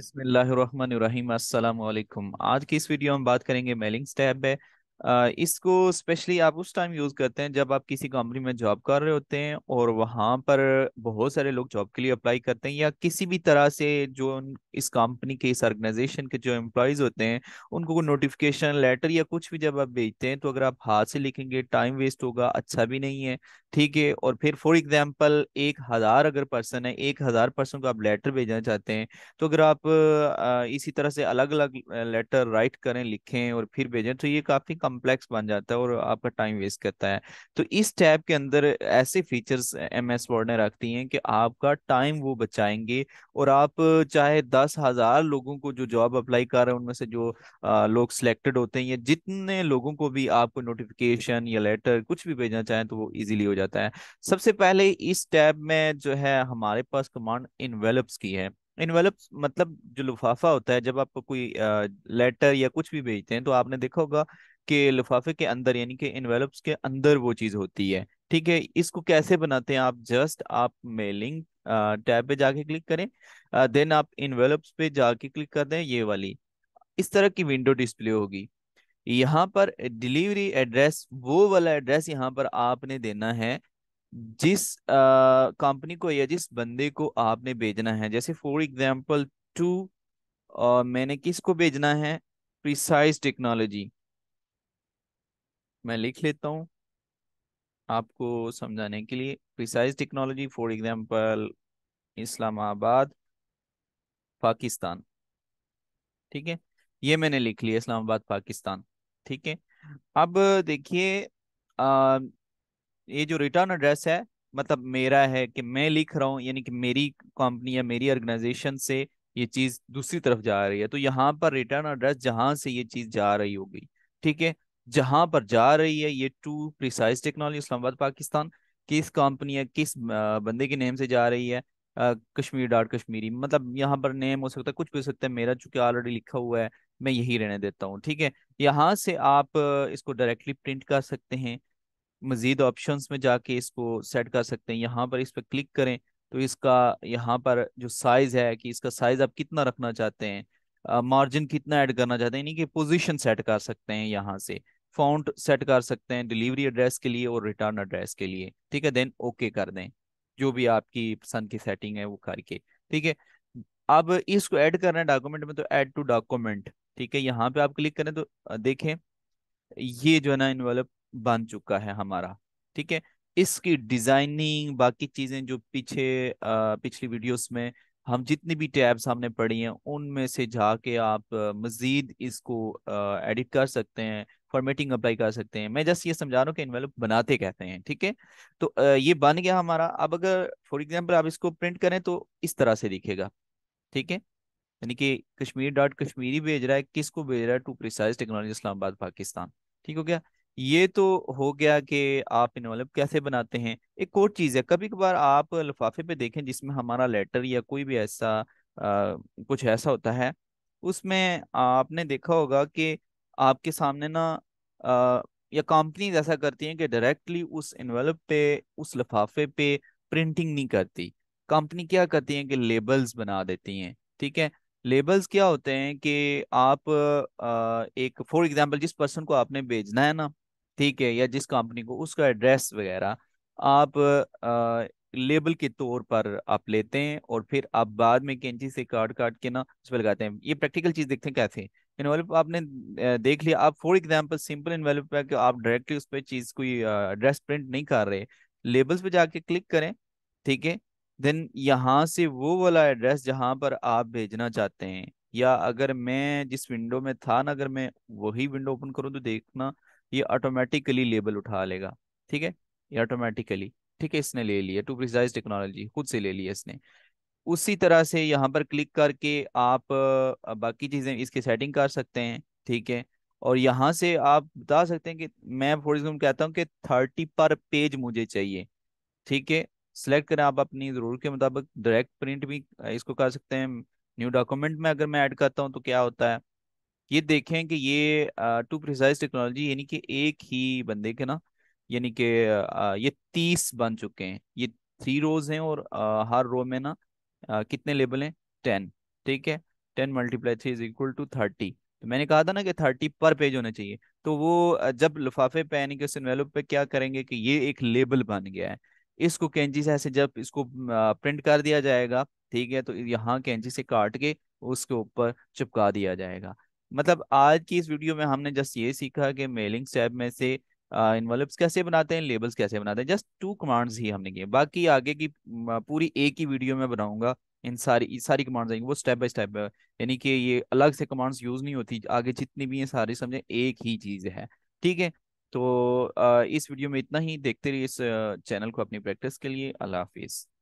बिस्मिल्लाहिर्रहमानिर्रहीम आज की इस वीडियो में बात करेंगे मेलिंग्स टैब है इसको स्पेशली आप उस टाइम यूज़ करते हैं जब आप किसी कंपनी में जॉब कर रहे होते हैं और वहाँ पर बहुत सारे लोग जॉब के लिए अप्लाई करते हैं या किसी भी तरह से जो इस कंपनी के इस ऑर्गेनाइजेशन के जो एम्प्लॉयज़ होते हैं उनको कोई नोटिफिकेशन लेटर या कुछ भी जब आप भेजते हैं तो अगर आप हाथ से लिखेंगे टाइम वेस्ट होगा अच्छा भी नहीं है ठीक है और फिर फॉर एग्जाम्पल एक हज़ार अगर पर्सन है एक हज़ार पर्सन को आप लेटर भेजना चाहते हैं तो अगर आप इसी तरह से अलग अलग लेटर राइट करें लिखें और फिर भेजें तो ये काफ़ी कम्प्लेक्स बन जाता है और आपका टाइम वेस्ट करता है तो इस टैब के अंदर ऐसे फीचर्स एम एस वर्ड ने रखती हैं कि आपका टाइम वो बचाएंगे और आप चाहे दस हजार लोगों को जो जॉब अप्लाई कर रहे हैं उनमें से जो लोग सिलेक्टेड होते हैं या जितने लोगों को भी आपको नोटिफिकेशन या लेटर कुछ भी भेजना चाहें तो वो इजीली हो जाता है सबसे पहले इस टैब में जो है हमारे पास कमांड इनवेलप्स की है इनवेलप मतलब जो लिफाफा होता है जब आप कोई लेटर या कुछ भी भेजते हैं तो आपने देखा होगा के लिफाफे के अंदर यानी कि इन्वेलप्स के अंदर वो चीज़ होती है ठीक है इसको कैसे बनाते हैं आप जस्ट आप मेलिंग टैब पे जाके क्लिक करें देन आप इन्वेलप्स पे जाके क्लिक कर दें ये वाली इस तरह की विंडो डिस्प्ले होगी यहाँ पर डिलीवरी एड्रेस वो वाला एड्रेस यहाँ पर आपने देना है जिस कंपनी को या जिस बंदे को आपने भेजना है जैसे फॉर एग्जांपल टू मैंने किसको भेजना है प्रिसाइज टेक्नोलॉजी मैं लिख लेता हूँ आपको समझाने के लिए precise technology for example Islamabad Pakistan ठीक है ये मैंने लिख लिया इस्लामाबाद पाकिस्तान ठीक है अब देखिए ये जो रिटर्न एड्रेस है मतलब मेरा है कि मैं लिख रहा हूँ यानी कि मेरी कंपनी या मेरी ऑर्गेनाइजेशन से ये चीज़ दूसरी तरफ जा रही है तो यहाँ पर रिटर्न एड्रेस जहाँ से ये चीज़ जा रही होगी ठीक है जहां पर जा रही है ये to precise technology Islamabad Pakistan किस कंपनी है किस बंदे के नेम से जा रही है कश्मीर डॉट कश्मीरी मतलब यहाँ पर नेम हो सकता है कुछ भी हो सकता है मेरा चूंकि ऑलरेडी लिखा हुआ है मैं यही रहने देता हूँ ठीक है यहाँ से आप इसको डायरेक्टली प्रिंट कर सकते हैं मज़ीद ऑप्शन में जाके इसको सेट कर सकते हैं यहाँ पर इस पर क्लिक करें तो इसका यहाँ पर जो साइज़ है कि इसका साइज़ आप कितना रखना चाहते हैं मार्जिन कितना ऐड करना चाहते हैं यानी कि पोजीशन सेट कर सकते हैं यहाँ से फ़ॉन्ट सेट कर सकते हैं डिलीवरी एड्रेस के लिए और रिटर्न एड्रेस के लिए ठीक है देन ओके कर दें जो भी आपकी पसंद की सेटिंग है वो करके ठीक है अब इसको ऐड करना है डॉक्यूमेंट में तो ऐड टू डॉक्यूमेंट ठीक है यहाँ पे आप क्लिक करें तो देखें ये जो है ना इन्वेलप बन चुका है हमारा ठीक है इसकी डिजाइनिंग बाकी चीजें जो पीछे आ, पिछली वीडियोस में हम जितनी भी टैब्स हमने पढ़ी हैं उनमें से जाके आप मज़ीद इसको एडिट कर सकते हैं परमिटिंग अप्लाई कर सकते हैं मैं जस्ट ये समझा रहा हूँ कि इन्वेलप बनाते कहते हैं ठीक है तो ये बन गया हमारा अब अगर फॉर एग्जाम्पल आप इसको प्रिंट करें तो इस तरह से दिखेगा ठीक है यानी कि कश्मीर डॉट कश्मीरी भेज रहा है किसको भेज रहा है to precise technology Islamabad Pakistan ठीक हो गया ये तो हो गया कि आप इन्वेलप कैसे बनाते हैं एक और चीज़ है कभी कभार आप लिफाफे पे देखें जिसमें हमारा लेटर या कोई भी ऐसा आ, कुछ ऐसा होता है उसमें आपने देखा होगा कि आपके सामने ना या कंपनीज ऐसा करती हैं कि डायरेक्टली उस इन्वेलप पे उस लफाफे पे प्रिंटिंग नहीं करती कंपनी क्या करती है कि लेबल्स बना देती हैं ठीक है लेबल्स क्या होते हैं कि आप आ, एक फॉर एग्जांपल जिस पर्सन को आपने भेजना है ना ठीक है या जिस कंपनी को उसका एड्रेस वगैरह आप आ, लेबल के तौर पर आप लेते हैं और फिर आप बाद में कैंची से काट काट के ना उस पर लगाते हैं ये प्रैक्टिकल चीज देखते हैं कैसे इन्वेल्प आपने देख लिया आप फॉर एग्जांपल सिंपल इन्वेल्प पे आप डायरेक्टली उस पर चीज कोई एड्रेस प्रिंट नहीं कर रहे लेबल्स पे जाके क्लिक करें ठीक है देन यहाँ से वो वाला एड्रेस जहाँ पर आप भेजना चाहते हैं या अगर मैं जिस विंडो में था ना अगर मैं वही विंडो ओपन करूँ तो देखना ये ऑटोमेटिकली लेबल उठा लेगा ठीक है ये ऑटोमेटिकली ठीक है इसने ले लिया टू प्रिसाइज टेक्नोलॉजी खुद से ले लिया इसने उसी तरह से यहाँ पर क्लिक करके आप बाकी चीज़ें इसकी सेटिंग कर सकते हैं ठीक है और यहाँ से आप बता सकते हैं कि मैं फॉर एग्जाम्पल कहता हूँ कि थर्टी पर पेज मुझे चाहिए ठीक है सेलेक्ट करें आप अपनी ज़रूरत के मुताबिक डायरेक्ट प्रिंट भी इसको कर सकते हैं न्यू डॉक्यूमेंट में अगर मैं ऐड करता हूँ तो क्या होता है ये देखें कि ये टू प्रिसाइज टेक्नोलॉजी यानी कि एक ही बंदे के ना यानी कि ये तीस बन चुके हैं ये थ्री रोज हैं और आ, हर रो में ना आ, कितने लेबल हैं टेन ठीक है ten multiply three is equal to thirty तो मैंने कहा था ना कि थर्टी पर पेज होना चाहिए तो वो जब लिफाफे पे यानी कि उस पे क्या करेंगे कि ये एक लेबल बन गया है इसको कैंची से ऐसे जब इसको प्रिंट कर दिया जाएगा ठीक है तो यहाँ कैंची से काट के उसके ऊपर चिपका दिया जाएगा मतलब आज की इस वीडियो में हमने जस्ट ये सीखा कि मेलिंग स्टैब में से इन्वेलप्स कैसे बनाते हैं लेबल्स कैसे बनाते हैं जस्ट टू कमांड्स ही हमने किए बाकी आगे की पूरी एक ही वीडियो में बनाऊंगा इन सारी सारी कमांड्स आएंगी वो स्टेप बाय स्टेप यानी कि ये अलग से कमांड्स यूज नहीं होती आगे जितनी भी हैं सारी समझे एक ही चीज़ है ठीक है तो इस वीडियो में इतना ही देखते रहिए इस चैनल को अपनी प्रैक्टिस के लिए अल्लाह हाफिज़